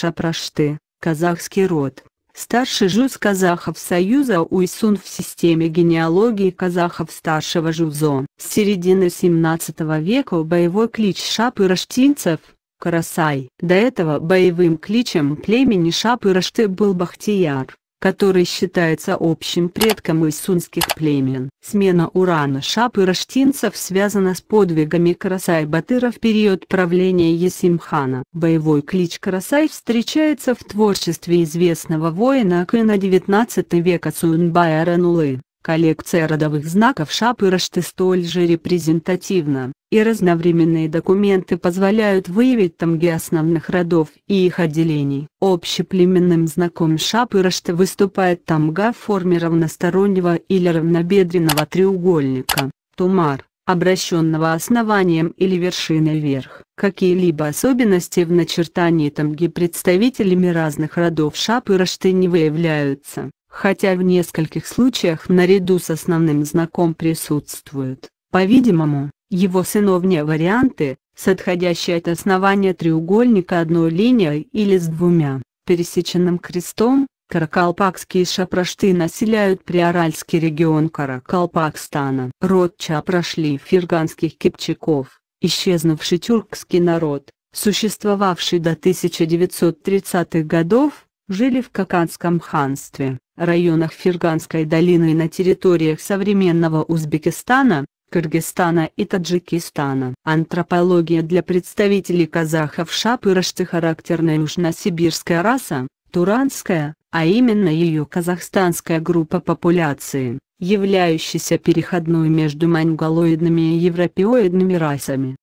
Шапрашты, казахский род. Старший жуз казахов Союза Уйсун в системе генеалогии казахов старшего жузо. С середины 17 века боевой клич шапы Карасай. До этого боевым кличем племени Шапырашты был Бахтияр который считается общим предком иссунских племен. Смена Урана шапы Раштинцев связана с подвигами Карасай Батыра в период правления Есимхана. Боевой клич Карасай встречается в творчестве известного воина Кына XIX века Суинбая Ранулы. Коллекция родовых знаков Шапырашты столь же репрезентативна, и разновременные документы позволяют выявить тамги основных родов и их отделений. Общеплеменным знаком Шапырашты выступает тамга в форме равностороннего или равнобедренного треугольника, тумар обращенного основанием или вершиной вверх. Какие-либо особенности в начертании тамги представителями разных родов шапырашты не выявляются хотя в нескольких случаях наряду с основным знаком присутствуют, по-видимому, его сыновние варианты, с отходящей от основания треугольника одной линией или с двумя, пересеченным крестом, Каракалпакские шапрашты населяют приоральский регион Каракалпакстана. Род шапрашли ферганских кипчаков, исчезнувший тюркский народ, существовавший до 1930-х годов, жили в Каканском ханстве, районах Ферганской долины и на территориях современного Узбекистана, Кыргызстана и Таджикистана. Антропология для представителей казахов шапырашты характерная южносибирская раса, туранская, а именно ее казахстанская группа популяции, являющаяся переходной между монголоидными и европеоидными расами.